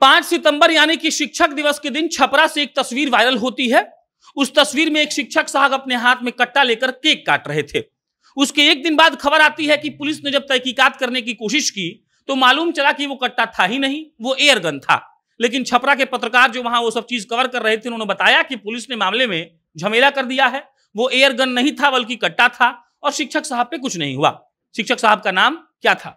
पांच सितंबर यानी कि शिक्षक दिवस के दिन छपरा से एक तस्वीर वायरल होती है उस तस्वीर में एक शिक्षक साहब अपने हाथ में कट्टा लेकर केक काट रहे थे उसके एक दिन बाद खबर आती है कि पुलिस ने जब तहकीकात करने की कोशिश की तो मालूम चला कि वो कट्टा था ही नहीं वो एयर गन था लेकिन छपरा के पत्रकार जो वहां वो सब चीज कवर कर रहे थे उन्होंने बताया कि पुलिस ने मामले में झमेला कर दिया है वो एयर गन नहीं था बल्कि कट्टा था और शिक्षक साहब पे कुछ नहीं हुआ शिक्षक साहब का नाम क्या था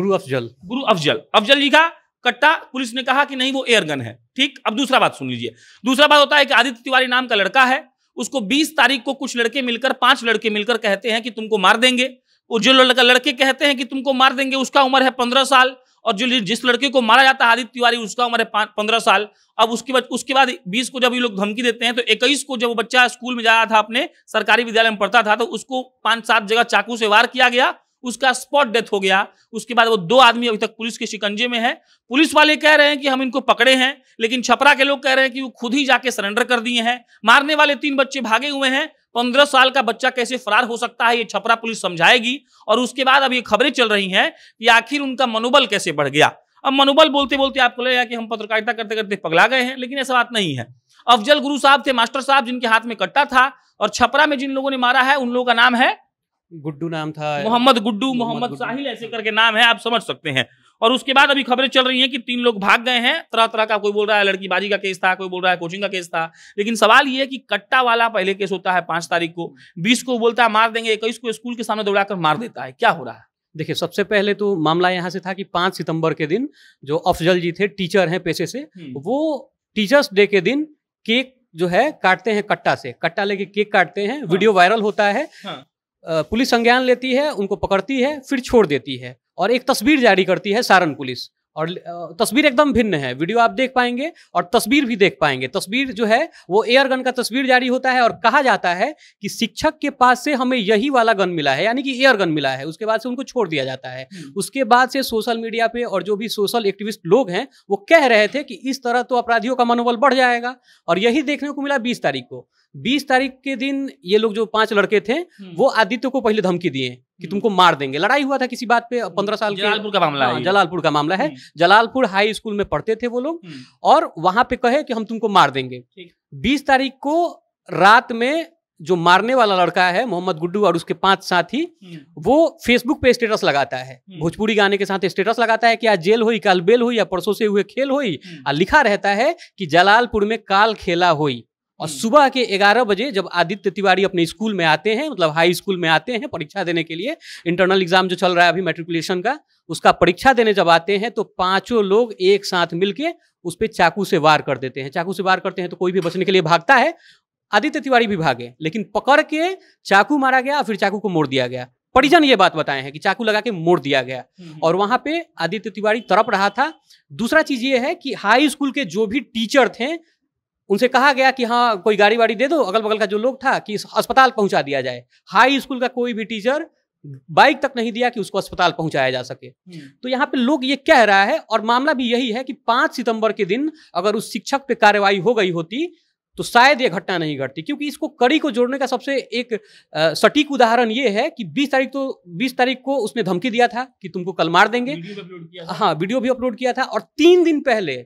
गुरु अफजल गुरु अफजल अफजल जी का कट्टा पुलिस ने कहा कि नहीं वो एयर गन है ठीक अब दूसरा बात सुन लीजिए दूसरा बात होता है कि आदित्य तिवारी नाम का लड़का है उसको 20 तारीख को कुछ लड़के मिलकर पांच लड़के मिलकर कहते हैं कि तुमको मार देंगे और जो लड़का लड़के कहते हैं कि तुमको मार देंगे उसका उम्र है पंद्रह साल और जो जिस लड़के को मारा जाता है आदित्य तिवारी उसका उम्र है पंद्रह साल अब उसके बाद उसके बाद बीस को जब ये लोग धमकी देते हैं तो इक्कीस को जब बच्चा स्कूल में जा रहा था अपने सरकारी विद्यालय में पढ़ता था तो उसको पांच सात जगह चाकू से वार किया गया उसका स्पॉट डेथ हो गया उसके बाद वो दो आदमी अभी तक पुलिस के शिकंजे में है पुलिस वाले कह रहे हैं कि हम इनको पकड़े हैं लेकिन छपरा के लोग कह रहे हैं कि वो खुद ही जाके सरेंडर कर दिए हैं मारने वाले तीन बच्चे भागे हुए हैं पंद्रह साल का बच्चा कैसे फरार हो सकता है ये छपरा पुलिस समझाएगी और उसके बाद अब ये खबरें चल रही हैं कि आखिर उनका मनोबल कैसे बढ़ गया अब मनोबल बोलते बोलते आपको लगेगा कि हम पत्रकारिता करते करते पगला गए हैं लेकिन ऐसा बात नहीं है अफजल गुरु साहब थे मास्टर साहब जिनके हाथ में कट्टा था और छपरा में जिन लोगों ने मारा है उन लोगों का नाम है गुड्डू नाम था मोहम्मद गुड्डू मोहम्मद साहिल ऐसे करके नाम है आप समझ सकते हैं और उसके बाद अभी खबरें चल रही हैं कि तीन लोग भाग गए हैं तरह तरह का कोई बोल रहा है लड़की बाजी का केस था कोई बोल रहा है कोचिंग का केस था लेकिन सवाल ये है कि कट्टा वाला पहले केस होता है पांच तारीख को बीस को बोलता है मार देंगे इक्कीस को स्कूल के सामने दौड़ाकर मार देता है क्या हो रहा है देखिए सबसे पहले तो मामला यहाँ से था कि पांच सितंबर के दिन जो अफजल जी थे टीचर हैं पेशे से हम्म। वो टीचर्स डे के दिन केक जो है काटते हैं कट्टा से कट्टा लेके केक काटते हैं हाँ। वीडियो वायरल होता है हाँ। पुलिस संज्ञान लेती है उनको पकड़ती है फिर छोड़ देती है और एक तस्वीर जारी करती है सारण पुलिस और तस्वीर एकदम भिन्न है वीडियो आप देख पाएंगे और तस्वीर भी देख पाएंगे तस्वीर जो है वो एयर गन का तस्वीर जारी होता है और कहा जाता है कि शिक्षक के पास से हमें यही वाला गन मिला है यानी कि एयर गन मिला है उसके बाद से उनको छोड़ दिया जाता है हम्म। उसके बाद से सोशल मीडिया पे और जो भी सोशल एक्टिविस्ट लोग हैं वो कह रहे थे कि इस तरह तो अपराधियों का मनोबल बढ़ जाएगा और यही देखने को मिला बीस तारीख को बीस तारीख के दिन ये लोग जो पांच लड़के थे हम्म। वो आदित्य को पहले धमकी दिए कि हम्म। तुमको मार देंगे लड़ाई हुआ था किसी बात पे पंद्रह साल हाँ, जलालपुर का मामला है जलालपुर का मामला है जलालपुर हाई स्कूल में पढ़ते थे वो लोग हम्म। और वहां पे कहे कि हम तुमको मार देंगे बीस तारीख को रात में जो मारने वाला लड़का है मोहम्मद गुड्डू और उसके पांच साथी वो फेसबुक पे स्टेटस लगाता है भोजपुरी गाने के साथ स्टेटस लगाता है कि आज जेल हुई कल बेल हुई या परसों से हुए खेल हुई और लिखा रहता है कि जलालपुर में काल खेला हुई और हम्म। सुबह के 11 बजे जब आदित्य तिवारी अपने स्कूल में आते हैं मतलब हाई स्कूल में आते हैं परीक्षा देने के लिए इंटरनल एग्जाम जो चल रहा है अभी मेट्रिकुलेशन का उसका परीक्षा देने जब आते हैं तो पांचों लोग एक साथ मिलके उस पर चाकू से वार कर देते हैं चाकू से वार करते हैं तो कोई भी बचने के लिए भागता है आदित्य तिवारी भी भागे लेकिन पकड़ के चाकू मारा गया फिर चाकू को मोड़ दिया गया परिजन ये बात बताए हैं कि चाकू लगा के मोड़ दिया गया हम्म। और वहां पे आदित्य तिवारी तड़प रहा था दूसरा चीज ये है कि हाई स्कूल के जो भी टीचर थे उनसे कहा गया कि हाँ कोई गाड़ी वाड़ी दे दो अगल बगल का जो लोग था कि अस्पताल पहुंचा दिया जाए हाई स्कूल का कोई भी टीचर बाइक तक नहीं दिया कि उसको अस्पताल पहुंचाया जा सके हम्म। तो यहाँ पे लोग ये कह रहा है और मामला भी यही है कि पांच सितंबर के दिन अगर उस शिक्षक पे कार्रवाई हो गई होती तो शायद ये घटना नहीं घटती क्योंकि इसको कड़ी को जोड़ने का सबसे एक सटीक उदाहरण ये है कि 20 तारीख तो 20 तारीख को उसने धमकी दिया था कि तुमको कल मार देंगे वीडियो हाँ वीडियो भी अपलोड किया था और तीन दिन पहले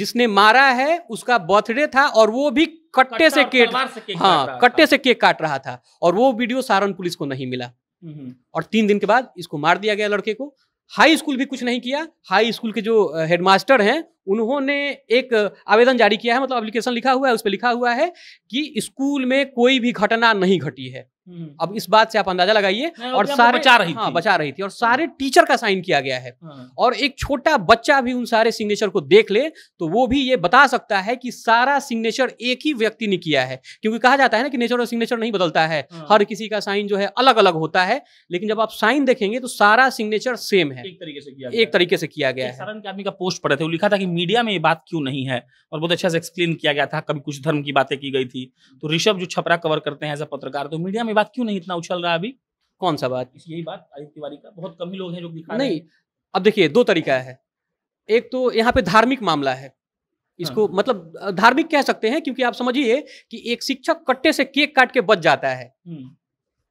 जिसने मारा है उसका बर्थडे था और वो भी कट्टे से से केक हाँ कट्टे से केक काट रहा था और वो वीडियो सारण पुलिस को नहीं मिला हम्म। और तीन दिन के बाद इसको मार दिया गया लड़के को हाई स्कूल भी कुछ नहीं किया हाई स्कूल के जो हेडमास्टर हैं उन्होंने एक आवेदन जारी किया है मतलब एप्लीकेशन लिखा हुआ है उस पर लिखा हुआ है कि स्कूल में कोई भी घटना नहीं घटी है हम्म। अब इस बात से आप अंदाजा लगाइए और सारे बचा रही हाँ, थी। बचा रही थी और सारे टीचर का साइन किया गया है हाँ। और एक छोटा बच्चा भी उन सारे सिग्नेचर को देख ले तो वो भी ये बता सकता है कि सारा सिग्नेचर एक ही व्यक्ति ने किया है क्योंकि कहा जाता है ना कि नेचर और सिग्नेचर नहीं बदलता है हाँ। हर किसी का साइन जो है अलग अलग होता है लेकिन जब आप साइन देखेंगे तो सारा सिग्नेचर सेम है एक तरीके से किया गया है आदमी का पोस्ट पड़े थे लिखा था कि मीडिया में ये बात क्यों नहीं है और बहुत अच्छा से एक्सप्लेन किया गया था कभी कुछ धर्म की बातें की गई थी तो ऋषभ जो छपरा कवर करते हैं एज अ पत्रकार तो मीडिया में में बात क्यों नहीं इतना उछल रहा अभी कौन सा बात यही बात आदित्य तिवारी का बहुत कम ही लोग हैं जो दिखा नहीं अब देखिए दो तरीका है एक तो यहाँ पे धार्मिक मामला है इसको हाँ। मतलब धार्मिक कह सकते हैं क्योंकि आप समझिए कि एक शिक्षक कट्टे से केक काट के बच जाता है हम्म।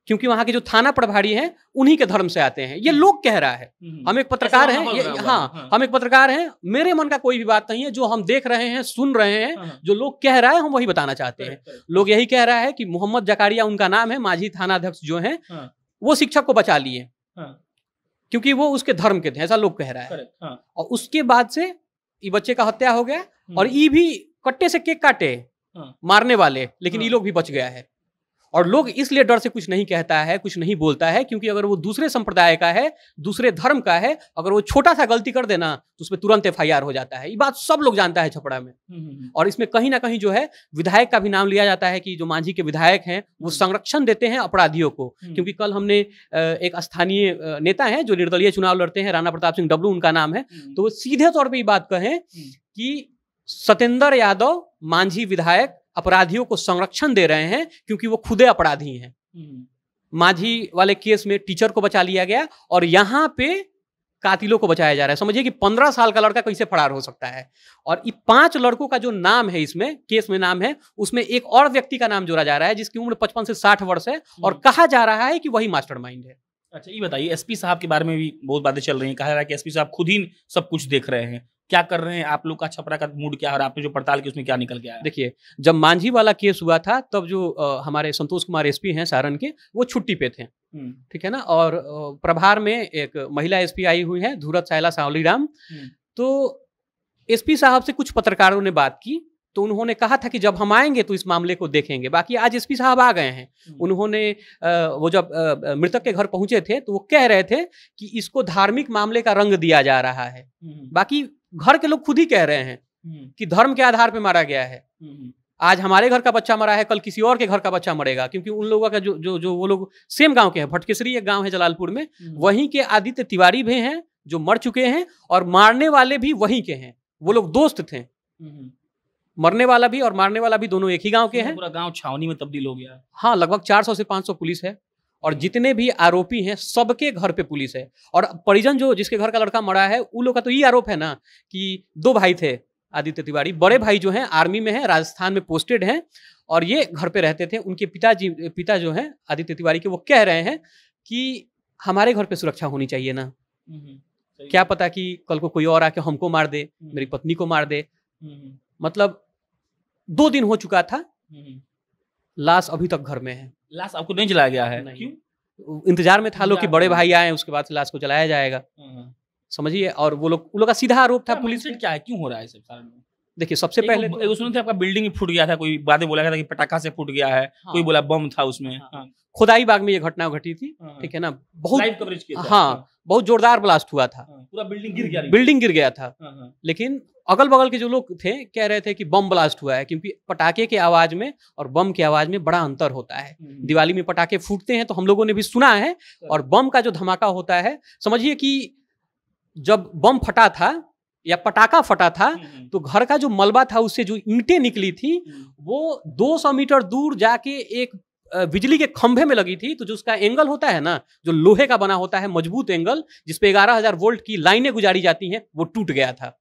क्योंकि वहां के जो थाना प्रभारी हैं उन्हीं के धर्म से आते हैं ये हम्म। लोग कह रहा है हम्म। हम एक पत्रकार हैं ये हाँ, हाँ हम एक पत्रकार हैं मेरे मन का कोई भी बात नहीं है जो हम देख रहे हैं सुन रहे हैं हाँ, जो लोग कह रहा है हम वही बताना चाहते हैं लोग यही कह रहा है कि मोहम्मद जकारिया उनका नाम है माझी अध्यक्ष जो है हाँ। वो शिक्षक को बचा लिए हाँ। क्योंकि वो उसके धर्म के थे ऐसा लोग कह रहा है हाँ। और उसके बाद से ये बच्चे का हत्या हो गया और ये हम्म। भी कट्टे से केक काटे मारने वाले लेकिन ये लोग भी बच गया है और लोग इसलिए डर से कुछ नहीं कहता है कुछ नहीं बोलता है क्योंकि अगर वो दूसरे संप्रदाय का है दूसरे धर्म का है अगर वो छोटा सा गलती कर देना तो उसमें तुरंत एफ हो जाता है ये बात सब लोग जानता है छपड़ा में हम्म, हम्म, हम्म। और इसमें कहीं ना कहीं जो है विधायक का भी नाम लिया जाता है कि जो मांझी के विधायक हैं वो संरक्षण देते हैं अपराधियों को क्योंकि कल हमने एक स्थानीय नेता है जो निर्दलीय चुनाव लड़ते हैं राणा प्रताप सिंह डब्लू उनका नाम है तो वो सीधे तौर पर ये बात कहें कि सत्येंद्र यादव मांझी विधायक अपराधियों को संरक्षण दे रहे हैं क्योंकि वो खुदे अपराधी हैं हम्म। माझी वाले केस में टीचर को बचा लिया गया और यहाँ पे कातिलों को बचाया जा रहा है समझिए कि पंद्रह साल का लड़का कैसे फरार हो सकता है और ये पांच लड़कों का जो नाम है इसमें केस में नाम है उसमें एक और व्यक्ति का नाम जोड़ा जा रहा है जिसकी उम्र पचपन से साठ वर्ष है और हम्म। कहा जा रहा है कि वही मास्टरमाइंड है अच्छा ये बताइए एसपी साहब के बारे में भी बहुत बातें चल रही हैं कहा जा रहा है कि एसपी साहब खुद ही सब कुछ देख रहे हैं क्या कर रहे हैं आप लोग का छपरा का मूड क्या है और आपने जो पड़ताल की उसमें क्या निकल गया है देखिए जब मांझी वाला केस हुआ था तब जो आ, हमारे संतोष कुमार एसपी हैं सारण के वो छुट्टी पे थे हम्म। ठीक है ना और प्रभार में एक महिला एसपी आई हुई है धूरत सायला सावलीराम हम्म। तो एसपी साहब से कुछ पत्रकारों ने बात की तो उन्होंने कहा था कि जब हम आएंगे तो इस मामले को देखेंगे बाकी आज एसपी साहब आ गए हैं हम्म। उन्होंने वो जब मृतक के घर पहुंचे थे तो वो कह रहे थे कि इसको धार्मिक मामले का रंग दिया जा रहा है बाकी घर के लोग खुद ही कह रहे हैं हम्म। कि धर्म के आधार पर मारा गया है हम्म। आज हमारे घर का बच्चा मरा है कल किसी और के घर का बच्चा मरेगा क्योंकि उन लोगों का जो जो जो वो लोग सेम गांव के हैं भटकेसरी एक गांव है जलालपुर में हम्म। वहीं के आदित्य तिवारी भी हैं जो मर चुके हैं और मारने वाले भी वहीं के हैं वो लोग दोस्त थे मरने वाला भी और मारने वाला भी दोनों एक ही गांव के हैं पूरा गांव छावनी में तब्दील हो गया हाँ लगभग 400 से 500 पुलिस है और जितने भी आरोपी हैं सबके घर पे पुलिस है और परिजन जो जिसके घर का लड़का मरा है उन लोग का तो ये आरोप है ना कि दो भाई थे आदित्य तिवारी बड़े भाई जो हैं आर्मी में हैं राजस्थान में पोस्टेड हैं और ये घर पे रहते थे उनके पिताजी पिता जो हैं आदित्य तिवारी के वो कह रहे हैं कि हमारे घर पे सुरक्षा होनी चाहिए ना हम्म, क्या पता कि कल को कोई और आके हमको मार दे हम्म। मेरी पत्नी को मार दे हम्म। मतलब दो दिन हो चुका था लाश अभी तक घर में है लाश आपको नहीं जलाया गया है क्यों इंतजार में था लोग कि बड़े भाई आए उसके बाद लाश को जलाया जाएगा हम्म। समझिए और वो लोग वो लोग का सीधा आरोप था पुलिस क्या है क्यों हो रहा है सब सारा देखिए सबसे पहले तो, उसमें आपका बिल्डिंग फूट गया था कोई बातें बोला गया था कि पटाखा से फूट गया है हाँ, कोई बोला बम था उसमें हाँ, हाँ। खुदाई बाग में ये घटना घटी थी हाँ। ठीक है ना बहुत लाइव कवरेज किया हाँ, हाँ बहुत जोरदार ब्लास्ट हुआ था पूरा बिल्डिंग गिर गया बिल्डिंग गिर गया था लेकिन अगल बगल के जो लोग थे कह रहे थे कि बम ब्लास्ट हुआ है क्योंकि पटाखे के आवाज में और बम के आवाज में बड़ा अंतर होता है हम्म। दिवाली में पटाखे फूटते हैं तो हम लोगों ने भी सुना है और बम का जो धमाका होता है समझिए कि जब बम फटा था या पटाखा फटा था हम्म, हम्म। तो घर का जो मलबा था उससे जो ईंटें निकली थी हम्म। वो 200 मीटर दूर जाके एक बिजली के खंभे में लगी थी तो जो उसका एंगल होता है ना जो लोहे का बना होता है मजबूत एंगल जिसपे ग्यारह हजार वोल्ट की लाइनें गुजारी जाती हैं वो टूट गया था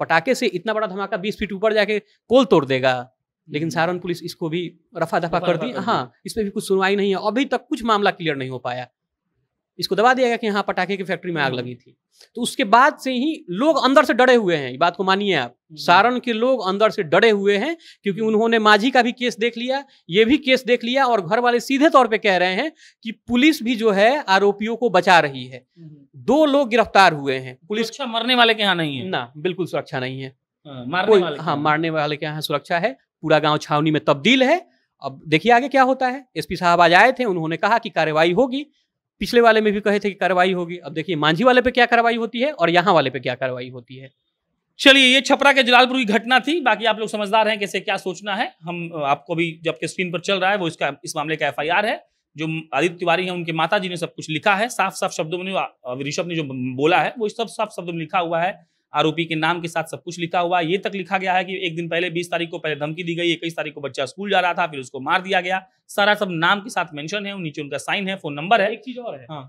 पटाखे से इतना बड़ा धमाका बीस फीट ऊपर जाके पोल तोड़ देगा लेकिन सहारन पुलिस इसको भी रफा दफा कर दी हाँ इस पर भी कुछ सुनवाई नहीं है अभी तक कुछ मामला क्लियर नहीं हो पाया इसको दबा दिया गया कि हाँ पटाखे की फैक्ट्री में आग हम्म। लगी थी तो उसके बाद से ही लोग अंदर से डरे हुए हैं ये बात को मानिए आप हम्म। सारण के लोग अंदर से डरे हुए हैं क्योंकि हम्म। उन्होंने माझी का भी केस देख लिया ये भी केस देख लिया और घर वाले सीधे तौर पे कह रहे हैं कि पुलिस भी जो है आरोपियों को बचा रही है दो लोग गिरफ्तार हुए हैं तो पुलिस अच्छा मरने वाले के यहाँ नहीं है ना बिल्कुल सुरक्षा नहीं है हाँ मारने हाँ, वाले के यहाँ सुरक्षा है पूरा गाँव छावनी में तब्दील है अब देखिए आगे क्या होता है एसपी साहब आज आए थे उन्होंने कहा कि कार्यवाही होगी पिछले वाले में भी कहे थे कि कार्रवाई होगी अब देखिए मांझी वाले पे क्या कार्रवाई होती है और यहाँ वाले पे क्या कार्रवाई होती है चलिए ये छपरा के जलालपुर की घटना थी बाकी आप लोग समझदार हैं कैसे क्या सोचना है हम आपको भी जबकि स्क्रीन पर चल रहा है वो इसका इस मामले का एफ है जो आदित्य तिवारी हैं उनके माता जी ने सब कुछ लिखा है साफ साफ शब्दों में ऋषभ ने जो बोला है वो सब साफ शब्दों में लिखा हुआ है आरोपी के नाम के साथ सब कुछ लिखा हुआ है ये तक लिखा गया है कि एक दिन पहले बीस तारीख को पहले धमकी दी गई इक्कीस तारीख को बच्चा स्कूल जा रहा था फिर उसको मार दिया गया सारा सब नाम के साथ मेंशन है नीचे उनका साइन है फोन नंबर है एक चीज और है हाँ।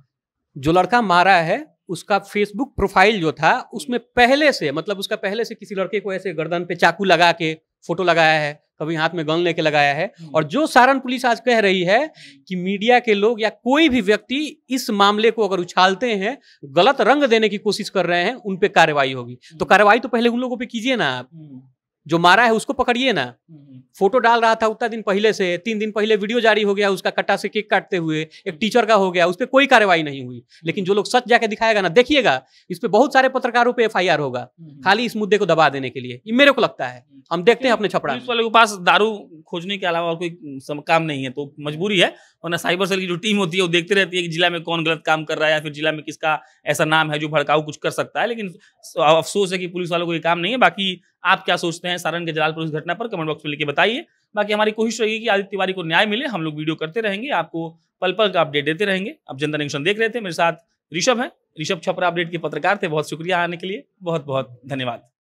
जो लड़का मारा है उसका फेसबुक प्रोफाइल जो था उसमें पहले से मतलब उसका पहले से किसी लड़के को ऐसे गर्दन पे चाकू लगा के फोटो लगाया है कभी हाथ में गन लेके लगाया है हम्म। और जो सारण पुलिस आज कह रही है कि मीडिया के लोग या कोई भी व्यक्ति इस मामले को अगर उछालते हैं गलत रंग देने की कोशिश कर रहे हैं उन पे कार्रवाई होगी तो हम्म। कार्रवाई तो पहले उन लोगों पे कीजिए ना आप हम्म। जो मारा है उसको पकड़िए ना हम्म, हम्म। फोटो डाल रहा था उतना दिन पहले से तीन दिन पहले वीडियो जारी हो गया उसका कट्टा से केक काटते हुए एक हम्म। टीचर का हो गया उस पर कोई कार्रवाई नहीं हुई लेकिन जो लोग सच जाके दिखाएगा ना देखिएगा इस पर बहुत सारे पत्रकारों पे एफ होगा खाली इस मुद्दे को दबा देने के लिए मेरे को लगता है हम देखते हैं अपने छपड़ा वाले के पास दारू खोजने के अलावा और कोई काम नहीं है तो मजबूरी है और ना साइबर सेल की जो टीम होती है वो देखते रहती है कि जिला में कौन गलत काम कर रहा है या फिर जिला में किसका ऐसा नाम है जो भड़काऊ कुछ कर सकता है लेकिन अफसोस है कि पुलिस वालों को ये काम नहीं है बाकी आप क्या सोचते हैं सारण के जलालपुर इस घटना पर कमेंट बॉक्स में लिखे बताइए बाकी हमारी कोशिश रहेगी कि आदित्य तिवारी को न्याय मिले हम लोग वीडियो करते रहेंगे आपको पल पल का अपडेट देते रहेंगे आप जनता निकशन देख रहे थे मेरे साथ ऋषभ हैं ऋषभ छपरा अपडेट के पत्रकार थे बहुत शुक्रिया आने के लिए बहुत बहुत धन्यवाद